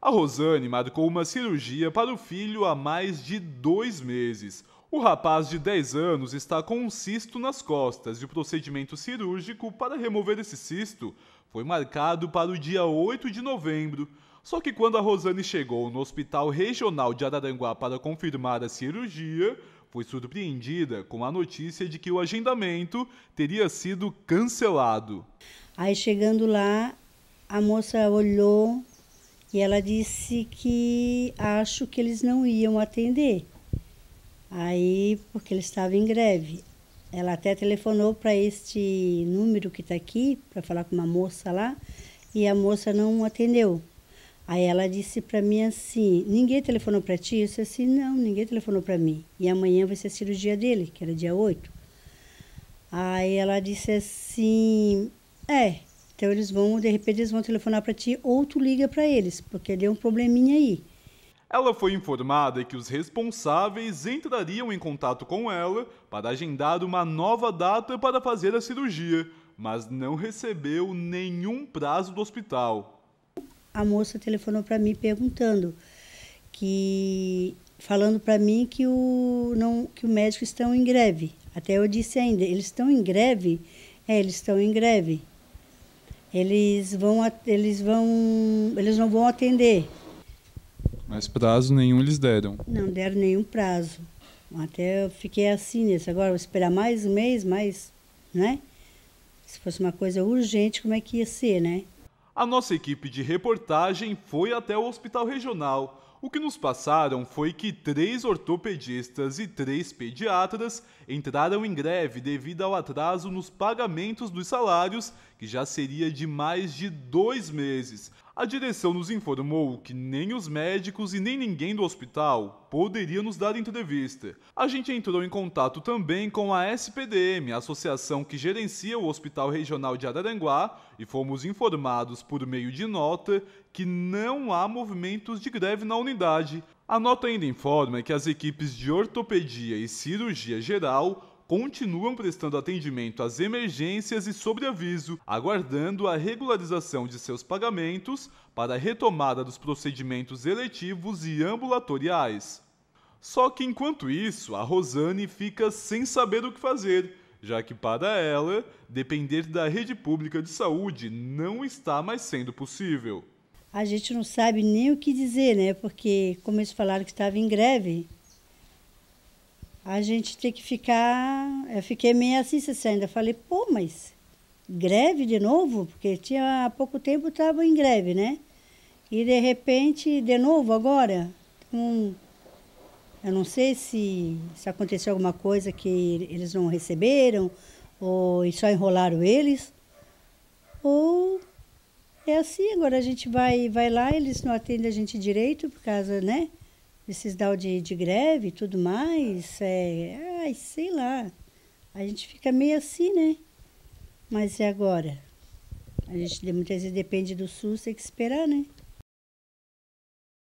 A Rosane marcou uma cirurgia para o filho há mais de dois meses. O rapaz de 10 anos está com um cisto nas costas e o procedimento cirúrgico para remover esse cisto foi marcado para o dia 8 de novembro. Só que quando a Rosane chegou no Hospital Regional de Araranguá para confirmar a cirurgia, foi surpreendida com a notícia de que o agendamento teria sido cancelado. Aí chegando lá, a moça olhou e ela disse que acho que eles não iam atender. Aí, porque ele estava em greve. Ela até telefonou para este número que está aqui, para falar com uma moça lá, e a moça não atendeu. Aí ela disse para mim assim: Ninguém telefonou para ti? Eu disse assim: Não, ninguém telefonou para mim. E amanhã vai ser a cirurgia dele, que era dia 8. Aí ela disse assim: É, então eles vão, de repente, eles vão telefonar para ti ou tu liga para eles, porque deu um probleminha aí. Ela foi informada que os responsáveis entrariam em contato com ela para agendar uma nova data para fazer a cirurgia, mas não recebeu nenhum prazo do hospital. A moça telefonou para mim perguntando que falando para mim que o não que o médico estão em greve. Até eu disse ainda, eles estão em greve? É, eles estão em greve eles vão eles vão eles não vão atender. Mas prazo nenhum eles deram? Não deram nenhum prazo. Até eu fiquei assim né? agora vou esperar mais um mês, mais, né? Se fosse uma coisa urgente, como é que ia ser, né? A nossa equipe de reportagem foi até o hospital regional. O que nos passaram foi que três ortopedistas e três pediatras entraram em greve devido ao atraso nos pagamentos dos salários, que já seria de mais de dois meses. A direção nos informou que nem os médicos e nem ninguém do hospital poderia nos dar entrevista. A gente entrou em contato também com a SPDM, a associação que gerencia o Hospital Regional de Araranguá, e fomos informados por meio de nota que não há movimentos de greve na unidade. A nota ainda informa que as equipes de ortopedia e cirurgia geral continuam prestando atendimento às emergências e sobreaviso, aguardando a regularização de seus pagamentos para a retomada dos procedimentos eletivos e ambulatoriais. Só que enquanto isso, a Rosane fica sem saber o que fazer, já que para ela, depender da rede pública de saúde não está mais sendo possível. A gente não sabe nem o que dizer, né? Porque, como eles falaram que estava em greve, a gente tem que ficar. Eu fiquei meio assim, ainda falei, pô, mas greve de novo? Porque tinha há pouco tempo estava em greve, né? E de repente, de novo agora, um, então, eu não sei se, se aconteceu alguma coisa que eles não receberam, ou e só enrolaram eles, ou é assim, agora a gente vai, vai lá, eles não atendem a gente direito por causa, né? esses dal de, de greve e tudo mais, é, ai, sei lá. A gente fica meio assim, né? Mas e agora? A gente muitas vezes depende do SUS, tem que esperar, né?